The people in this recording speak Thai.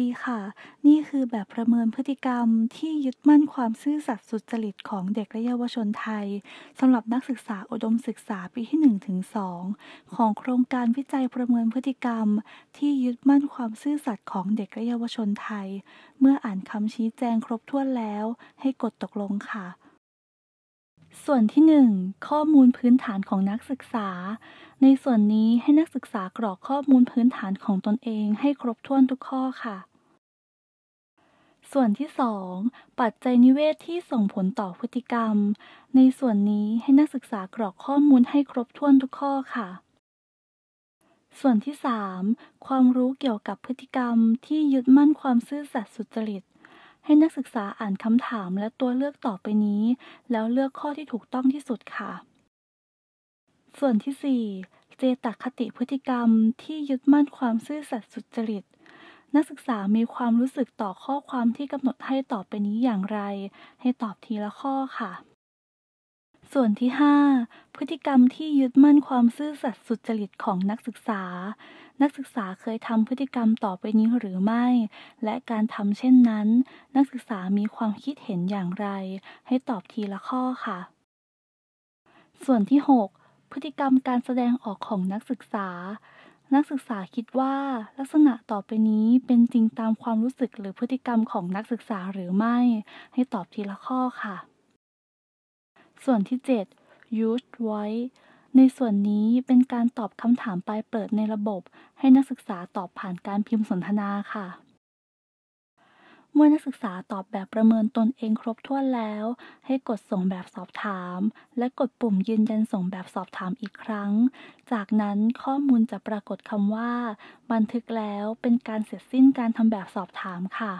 ดีค่ะ นี่คือแบบประเมินพฤติกรรมที่ยึดมั่นความซื่อสัตย์สุจริตของเด็กและเยาวชนไทยสำหรับนักศึกษาอุดมศึกษาปีที่1ถึง2ของโครงการวิจัยประเมินพฤติกรรม ที่ยึดมั่นความซื่อสัตย์ของเด็กและเยาวชนไทย เมื่ออ่าน คำชี้แจง ครบถ้วนแล้วให้กดตกลงค่ะส่วนที่ 1 ข้อมูลพื้นฐานของนักศึกษา ในส่วนนี้ให้นักศึกษากรอกข้อมูลพื้นฐานของตนเองให้ครบถ้วนทุกข้อค่ะ ส่วนที่ 2 ปัจจัยนิเวศทที่ส่งผลต่อพฤติกรรม ในส่วนนี้ให้นักศึกษากรอกข้อมูลให้ครบถ้วนทุกข้อค่ะ ส่วนที่ 3 ความรู้เกี่ยวกับพฤติกรรมที่ยึดมั่นความซื่อสัตย์สุจริตให้นักศึกษาอ่านคำถามและตัวเลือกต่อไปนี้แล้วเลือกข้อที่ถูกต้องที่สุดค่ะ ส่วนที่ 4 เจตคติพฤติกรรมที่ยึดมั่นความซื่อสัตย์สุจริต นักศึกษามีความรู้สึกต่อข้อความที่กำหนดให้ตอบไปนี้อย่างไร ให้ตอบทีละข้อค่ะส่วนที่5พฤติกรรมที่ยึดมั่นความซื่อสัตย์สุจริตของนักศึกษา นักศึกษาเคยทำพฤติกรรมต่อไปนี้หรือไม่ และการทำเช่นนั้น นักศึกษา มีความคิดเห็นอย่างไร ให้ตอบทีละข้อค่ะ ส่วนที่ 6 พฤติกรรมการแสดงออกของนักศึกษา นักศึกษาคิดว่าลักษณะต่อไปนี้เป็นจริงตามความรู้สึกหรือพฤติกรรมของนักศึกษาหรือไม่ ให้ตอบทีละข้อค่ะส่วนที่ 7 used ไว้ในส่วนนี้เป็นการตอบคำถามปลายเปิดในระบบ ให้นักศึกษาตอบผ่านการพิมพ์สนทนาค่ะ เมื่อนักศึกษาตอบแบบประเมินตนเองครบถ้วนแล้ว ให้กดส่งแบบสอบถามและกดปุ่มยืนยันส่งแบบสอบถามอีกครั้ง จากนั้นข้อมูลจะปรากฏคำว่า บันทึกแล้วเป็นการเสร็จสิ้นการทำแบบสอบถามค่ะ